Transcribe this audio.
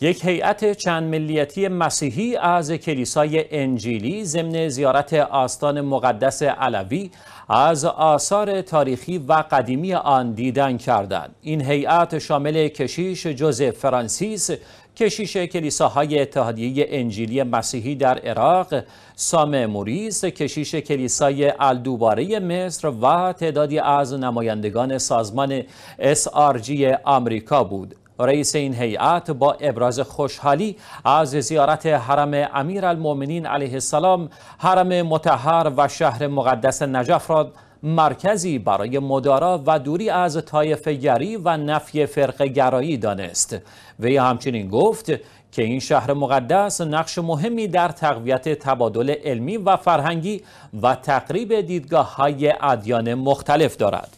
یک هیئت چند ملیتی مسیحی از کلیسای انجیلی ضمن زیارت آستان مقدس علوی از آثار تاریخی و قدیمی آن دیدن کردند این هیئت شامل کشیش جوزف فرانسیس کشیش کلیساهای اتحادیه انجیلی مسیحی در عراق، سام موریس، کشیش کلیسای الدوباره مصر و تعدادی از نمایندگان سازمان SRG آمریکا بود. رئیس این هیئت با ابراز خوشحالی از زیارت حرم امیرالمؤمنین علیه السلام حرم متحر و شهر مقدس نجف را مرکزی برای مدارا و دوری از گری و نفی گرایی دانست وی همچنین گفت که این شهر مقدس نقش مهمی در تقویت تبادل علمی و فرهنگی و تقریب دیدگاه های ادیان مختلف دارد